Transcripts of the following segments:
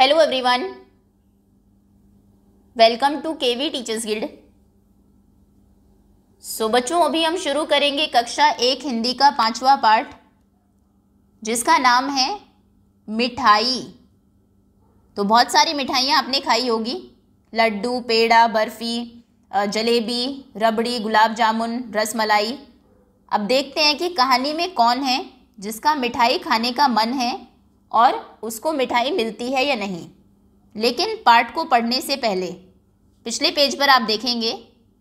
hello everyone welcome to KV teachers guild so बच्चों अभी हम शुरू करेंगे कक्षा एक हिंदी का पांचवा पार्ट जिसका नाम है मिठाई तो बहुत सारी मिठाइयाँ आपने खाई होगी लड्डू पेड़ा बर्फ़ी जलेबी रबड़ी गुलाब जामुन रसमलाई अब देखते हैं कि कहानी में कौन है जिसका मिठाई खाने का मन है और उसको मिठाई मिलती है या नहीं लेकिन पार्ट को पढ़ने से पहले पिछले पेज पर आप देखेंगे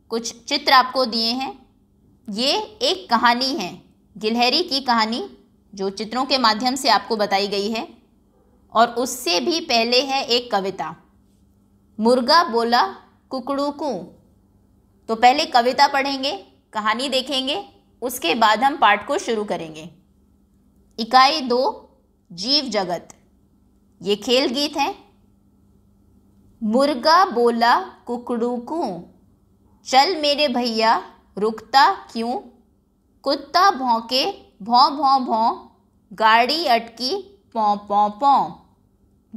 कुछ चित्र आपको दिए हैं ये एक कहानी है गिलहरी की कहानी जो चित्रों के माध्यम से आपको बताई गई है और उससे भी पहले है एक कविता मुर्गा बोला कुकड़ू कु तो पहले कविता पढ़ेंगे कहानी देखेंगे उसके बाद हम पाठ को शुरू करेंगे इकाई दो जीव जगत ये खेल गीत हैं मुर्गा बोला कुकड़ूकू चल मेरे भैया रुकता क्यों कुत्ता भौंके भौं भौं भौं गाड़ी अटकी पौं पौं पौं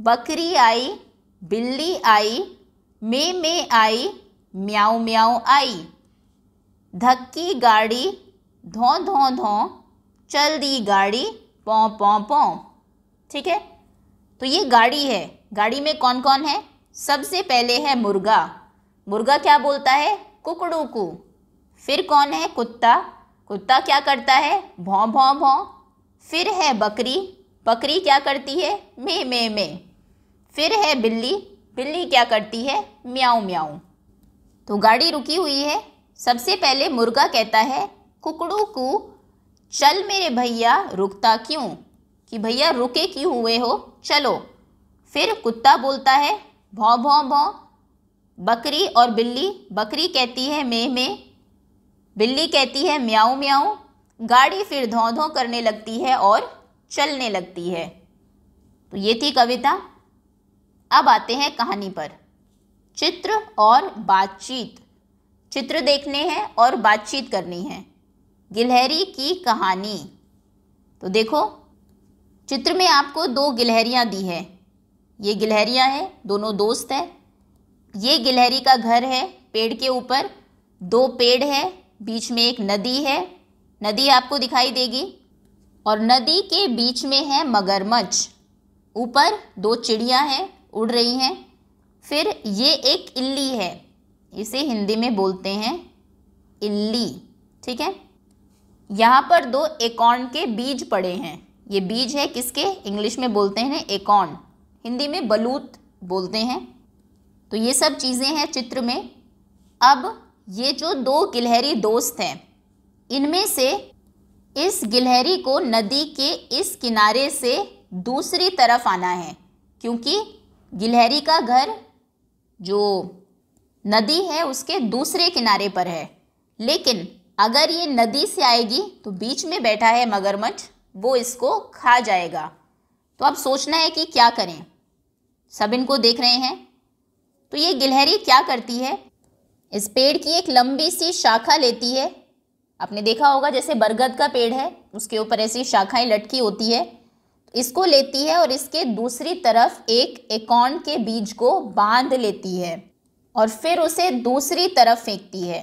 बकरी आई बिल्ली आई मे मे आई म्याऊ म्याऊ आई धक्की गाड़ी धों धों धों चल दी गाड़ी पौं पौं पौं ठीक है तो ये गाड़ी है गाड़ी में कौन कौन है सबसे पहले है मुर्गा मुर्गा क्या बोलता है कुकड़ू कु फिर कौन है कुत्ता कुत्ता क्या करता है भौं भों भौं फिर है बकरी बकरी क्या करती है मे मे मे फिर है बिल्ली बिल्ली क्या करती है म्याऊ म्याऊ तो गाड़ी रुकी हुई है सबसे पहले मुर्गा कहता है कुकड़ू कु चल मेरे भैया रुकता क्यों कि भैया रुके क्यों हुए हो चलो फिर कुत्ता बोलता है भौं भों भौं बकरी और बिल्ली बकरी कहती है मे मे बिल्ली कहती है म्याऊ म्याऊ गाड़ी फिर धों धों करने लगती है और चलने लगती है तो ये थी कविता अब आते हैं कहानी पर चित्र और बातचीत चित्र देखने हैं और बातचीत करनी है गिलहरी की कहानी तो देखो चित्र में आपको दो गिलहरियाँ दी है ये गिलहरियाँ हैं दोनों दोस्त हैं ये गिलहरी का घर है पेड़ के ऊपर दो पेड़ है बीच में एक नदी है नदी आपको दिखाई देगी और नदी के बीच में है मगरमच्छ ऊपर दो चिड़िया हैं उड़ रही हैं फिर ये एक इल्ली है इसे हिंदी में बोलते हैं इल्ली ठीक है यहाँ पर दो एकॉर्न के बीज पड़े हैं ये बीज है किसके इंग्लिश में बोलते हैं एकॉन हिंदी में बलूत बोलते हैं तो ये सब चीज़ें हैं चित्र में अब ये जो दो गिलहरी दोस्त हैं इनमें से इस गिलहरी को नदी के इस किनारे से दूसरी तरफ आना है क्योंकि गिलहरी का घर जो नदी है उसके दूसरे किनारे पर है लेकिन अगर ये नदी से आएगी तो बीच में बैठा है मगरमच्छ वो इसको खा जाएगा तो अब सोचना है कि क्या करें सब इनको देख रहे हैं तो ये गिलहरी क्या करती है इस पेड़ की एक लंबी सी शाखा लेती है आपने देखा होगा जैसे बरगद का पेड़ है उसके ऊपर ऐसी शाखाएं लटकी होती है इसको लेती है और इसके दूसरी तरफ एक एकॉन के बीज को बांध लेती है और फिर उसे दूसरी तरफ फेंकती है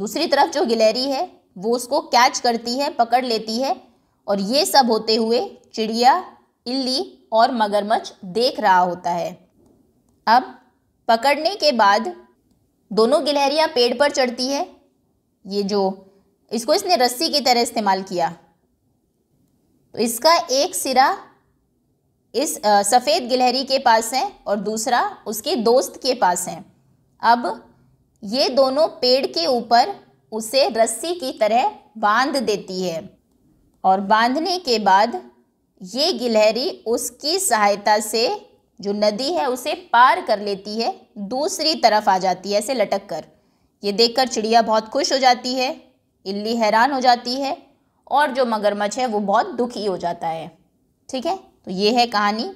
दूसरी तरफ जो गिलहरी है वो उसको कैच करती है पकड़ लेती है और ये सब होते हुए चिड़िया इल्ली और मगरमच्छ देख रहा होता है अब पकड़ने के बाद दोनों गिलहरियाँ पेड़ पर चढ़ती है ये जो इसको इसने रस्सी की तरह इस्तेमाल किया तो इसका एक सिरा इस सफ़ेद गिलहरी के पास है और दूसरा उसके दोस्त के पास है अब ये दोनों पेड़ के ऊपर उसे रस्सी की तरह बांध देती है और बांधने के बाद ये गिलहरी उसकी सहायता से जो नदी है उसे पार कर लेती है दूसरी तरफ आ जाती है ऐसे लटक कर ये देखकर चिड़िया बहुत खुश हो जाती है इल्ली हैरान हो जाती है और जो मगरमच्छ है वो बहुत दुखी हो जाता है ठीक है तो ये है कहानी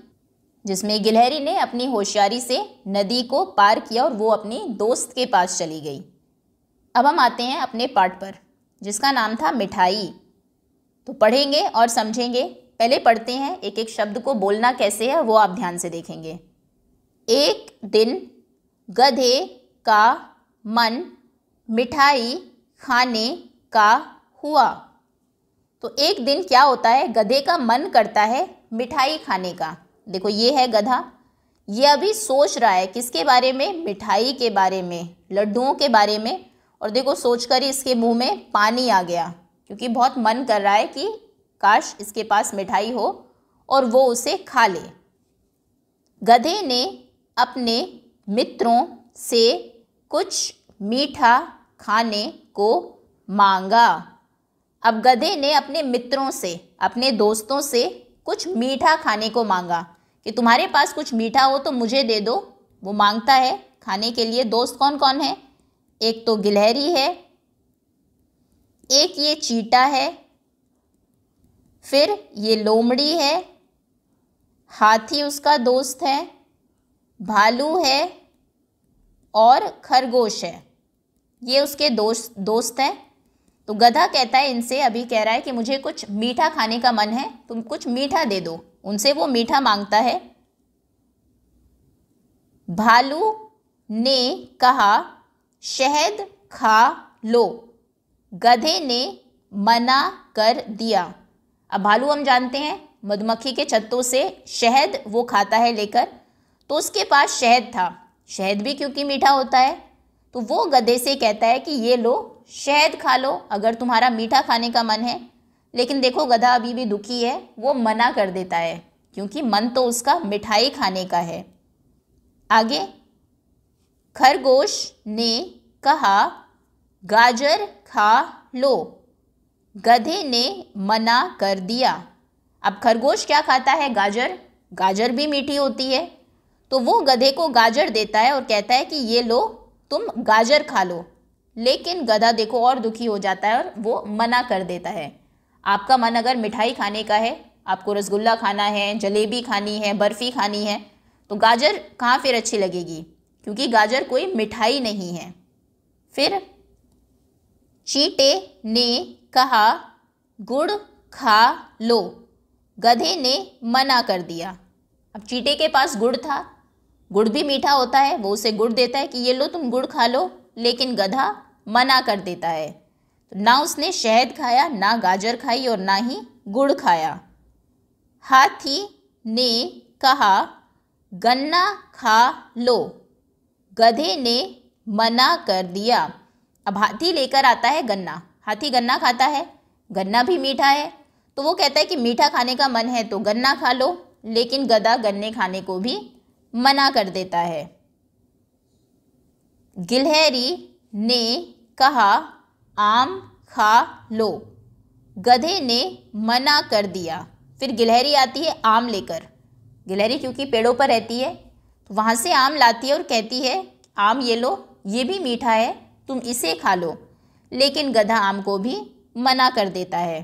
जिसमें गिलहरी ने अपनी होशियारी से नदी को पार किया और वो अपनी दोस्त के पास चली गई अब हम आते हैं अपने पार्ट पर जिसका नाम था मिठाई तो पढ़ेंगे और समझेंगे पहले पढ़ते हैं एक एक शब्द को बोलना कैसे है वो आप ध्यान से देखेंगे एक दिन गधे का मन मिठाई खाने का हुआ तो एक दिन क्या होता है गधे का मन करता है मिठाई खाने का देखो ये है गधा ये अभी सोच रहा है किसके बारे में मिठाई के बारे में लड्डुओं के बारे में और देखो सोचकर ही इसके मुंह में पानी आ गया क्योंकि बहुत मन कर रहा है कि काश इसके पास मिठाई हो और वो उसे खा ले गधे ने अपने मित्रों से कुछ मीठा खाने को मांगा अब गधे ने अपने मित्रों से अपने दोस्तों से कुछ मीठा खाने को मांगा कि तुम्हारे पास कुछ मीठा हो तो मुझे दे दो वो मांगता है खाने के लिए दोस्त कौन कौन है एक तो गिलहरी है एक ये चीटा है फिर ये लोमड़ी है हाथी उसका दोस्त है भालू है और खरगोश है ये उसके दोस्त दोस्त हैं तो गधा कहता है इनसे अभी कह रहा है कि मुझे कुछ मीठा खाने का मन है तुम कुछ मीठा दे दो उनसे वो मीठा मांगता है भालू ने कहा शहद खा लो गधे ने मना कर दिया अब भालू हम जानते हैं मधुमक्खी के छत्तों से शहद वो खाता है लेकर तो उसके पास शहद था शहद भी क्योंकि मीठा होता है तो वो गधे से कहता है कि ये लो शहद खा लो अगर तुम्हारा मीठा खाने का मन है लेकिन देखो गधा अभी भी दुखी है वो मना कर देता है क्योंकि मन तो उसका मिठाई खाने का है आगे खरगोश ने कहा गाजर खा लो गधे ने मना कर दिया अब खरगोश क्या खाता है गाजर गाजर भी मीठी होती है तो वो गधे को गाजर देता है और कहता है कि ये लो तुम गाजर खा लो लेकिन गधा देखो और दुखी हो जाता है और वो मना कर देता है आपका मन अगर मिठाई खाने का है आपको रसगुल्ला खाना है जलेबी खानी है बर्फ़ी खानी है तो गाजर कहाँ फिर अच्छी लगेगी क्योंकि गाजर कोई मिठाई नहीं है फिर चीटे ने कहा गुड़ खा लो गधे ने मना कर दिया अब चीटे के पास गुड़ था गुड़ भी मीठा होता है वो उसे गुड़ देता है कि ये लो तुम गुड़ खा लो लेकिन गधा मना कर देता है तो ना उसने शहद खाया ना गाजर खाई और ना ही गुड़ खाया हाथी ने कहा गन्ना खा लो गधे ने मना कर दिया अब हाथी लेकर आता है गन्ना हाथी गन्ना खाता है गन्ना भी मीठा है तो वो कहता है कि मीठा खाने का मन है तो गन्ना खा लो लेकिन गधा गन्ने खाने को भी मना कर देता है गिलहरी ने कहा आम खा लो गधे ने मना कर दिया फिर गिलहरी आती है आम लेकर गिलहरी क्योंकि पेड़ों पर रहती है तो वहाँ से आम लाती है और कहती है आम ये लो ये भी मीठा है तुम इसे खा लो लेकिन गधा आम को भी मना कर देता है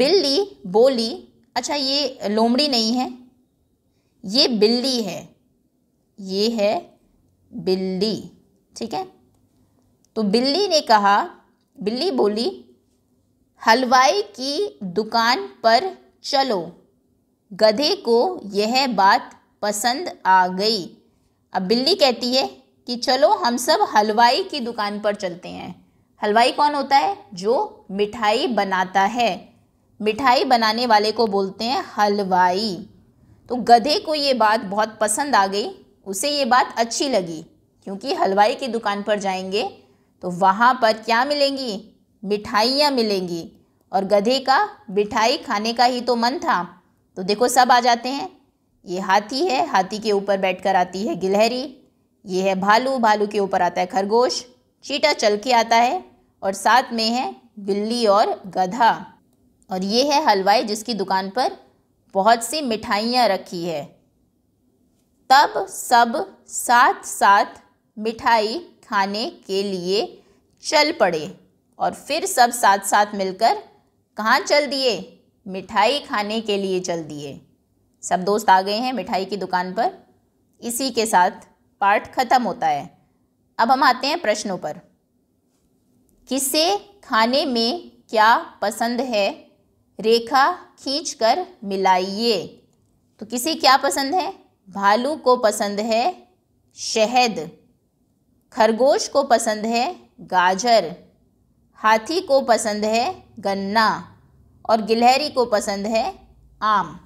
बिल्ली बोली अच्छा ये लोमड़ी नहीं है ये बिल्ली है ये है बिल्ली ठीक है तो बिल्ली ने कहा बिल्ली बोली हलवाई की दुकान पर चलो गधे को यह बात पसंद आ गई अब बिल्ली कहती है कि चलो हम सब हलवाई की दुकान पर चलते हैं हलवाई कौन होता है जो मिठाई बनाता है मिठाई बनाने वाले को बोलते हैं हलवाई तो गधे को ये बात बहुत पसंद आ गई उसे ये बात अच्छी लगी क्योंकि हलवाई की दुकान पर जाएंगे तो वहाँ पर क्या मिलेंगी मिठाइयाँ मिलेंगी और गधे का मिठाई खाने का ही तो मन था तो देखो सब आ जाते हैं ये हाथी है हाथी के ऊपर बैठकर आती है गिलहरी ये है भालू भालू के ऊपर आता है खरगोश चीटा चल के आता है और साथ में है बिल्ली और गधा और ये है हलवाई जिसकी दुकान पर बहुत सी मिठाइयाँ रखी है तब सब साथ साथ मिठाई खाने के लिए चल पड़े और फिर सब साथ साथ मिलकर कहाँ चल दिए मिठाई खाने के लिए चल दिए सब दोस्त आ गए हैं मिठाई की दुकान पर इसी के साथ पार्ट खत्म होता है अब हम आते हैं प्रश्नों पर किसे खाने में क्या पसंद है रेखा खींच कर मिलाइए तो किसे क्या पसंद है भालू को पसंद है शहद खरगोश को पसंद है गाजर हाथी को पसंद है गन्ना और गिलहरी को पसंद है आम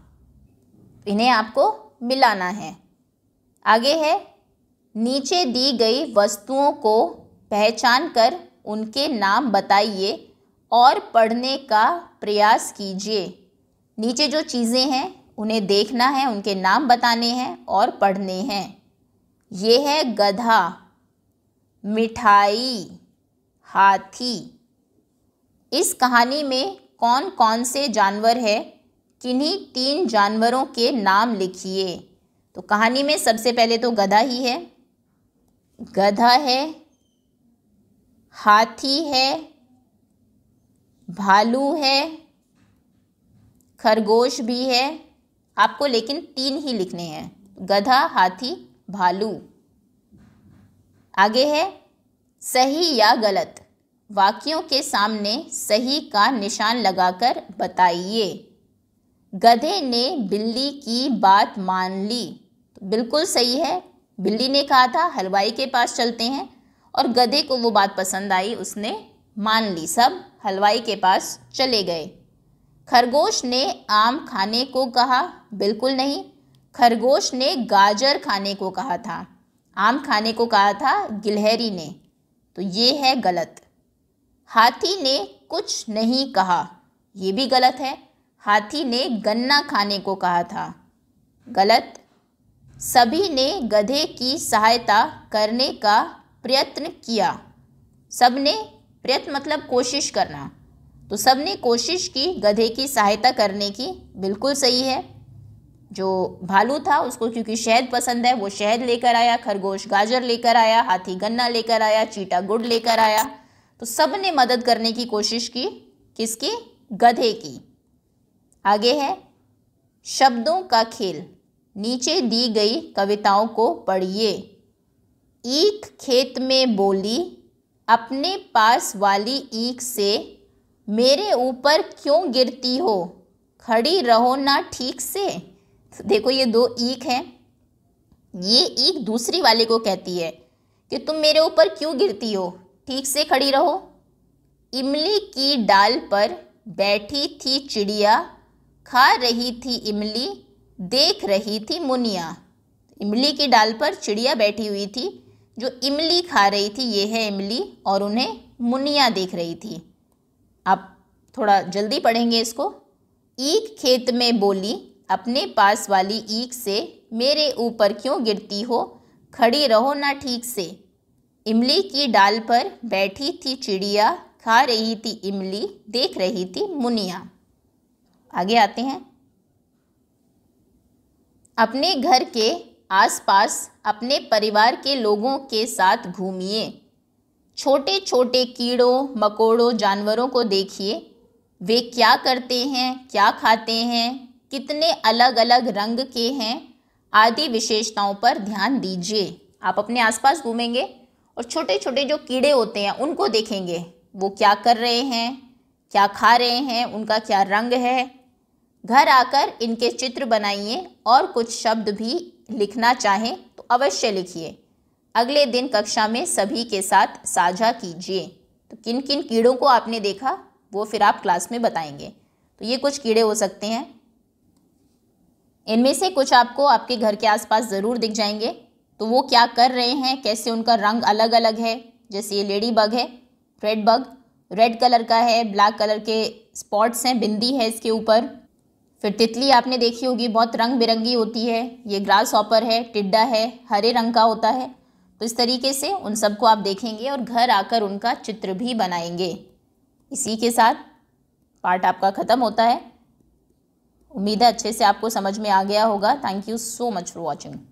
इन्हें आपको मिलाना है आगे है नीचे दी गई वस्तुओं को पहचान कर उनके नाम बताइए और पढ़ने का प्रयास कीजिए नीचे जो चीज़ें हैं उन्हें देखना है उनके नाम बताने हैं और पढ़ने हैं ये है गधा मिठाई हाथी इस कहानी में कौन कौन से जानवर है किन्हीं तीन जानवरों के नाम लिखिए तो कहानी में सबसे पहले तो गधा ही है गधा है हाथी है भालू है खरगोश भी है आपको लेकिन तीन ही लिखने हैं गधा हाथी भालू आगे है सही या गलत वाक्यों के सामने सही का निशान लगाकर बताइए गधे ने बिल्ली की बात मान ली तो बिल्कुल सही है बिल्ली ने कहा था हलवाई के पास चलते हैं और गधे को वो बात पसंद आई उसने मान ली सब हलवाई के पास चले गए खरगोश ने आम खाने को कहा बिल्कुल नहीं खरगोश ने गाजर खाने को कहा था आम खाने को कहा था गिलहरी ने तो ये है गलत हाथी ने कुछ नहीं कहा ये भी गलत है हाथी ने गन्ना खाने को कहा था गलत सभी ने गधे की सहायता करने का प्रयत्न किया सबने प्रयत्न मतलब कोशिश करना तो सबने कोशिश की गधे की सहायता करने की बिल्कुल सही है जो भालू था उसको क्योंकि शहद पसंद है वो शहद लेकर आया खरगोश गाजर लेकर आया हाथी गन्ना लेकर आया चीटा गुड़ लेकर आया तो सब ने मदद करने की कोशिश की किसकी गधे की आगे है शब्दों का खेल नीचे दी गई कविताओं को पढ़िए ईख खेत में बोली अपने पास वाली ईख से मेरे ऊपर क्यों गिरती हो खड़ी रहो ना ठीक से तो देखो ये दो ईख हैं ये ईख दूसरी वाले को कहती है कि तुम मेरे ऊपर क्यों गिरती हो ठीक से खड़ी रहो इमली की डाल पर बैठी थी चिड़िया खा रही थी इमली देख रही थी मुनिया इमली की डाल पर चिड़िया बैठी हुई थी जो इमली खा रही थी ये है इमली और उन्हें मुनिया देख रही थी आप थोड़ा जल्दी पढ़ेंगे इसको ईक खेत में बोली अपने पास वाली ईक से मेरे ऊपर क्यों गिरती हो खड़ी रहो ना ठीक से इमली की डाल पर बैठी थी चिड़िया खा रही थी इमली देख रही थी मुनिया आगे आते हैं अपने घर के आसपास अपने परिवार के लोगों के साथ घूमिए छोटे छोटे कीड़ों मकोड़ों जानवरों को देखिए वे क्या करते हैं क्या खाते हैं कितने अलग अलग रंग के हैं आदि विशेषताओं पर ध्यान दीजिए आप अपने आसपास घूमेंगे और छोटे छोटे जो कीड़े होते हैं उनको देखेंगे वो क्या कर रहे हैं क्या खा रहे हैं उनका क्या रंग है घर आकर इनके चित्र बनाइए और कुछ शब्द भी लिखना चाहें तो अवश्य लिखिए अगले दिन कक्षा में सभी के साथ साझा कीजिए तो किन किन कीड़ों को आपने देखा वो फिर आप क्लास में बताएंगे तो ये कुछ कीड़े हो सकते हैं इनमें से कुछ आपको आपके घर के आसपास ज़रूर दिख जाएंगे तो वो क्या कर रहे हैं कैसे उनका रंग अलग अलग है जैसे ये लेडी बग है रेड बग रेड कलर का है ब्लैक कलर के स्पॉट्स हैं बिंदी है इसके ऊपर फिर तितली आपने देखी होगी बहुत रंग बिरंगी होती है ये ग्रास ऑपर है टिड्डा है हरे रंग का होता है तो इस तरीके से उन सबको आप देखेंगे और घर आकर उनका चित्र भी बनाएंगे इसी के साथ पार्ट आपका ख़त्म होता है उम्मीद है अच्छे से आपको समझ में आ गया होगा thank you so much for watching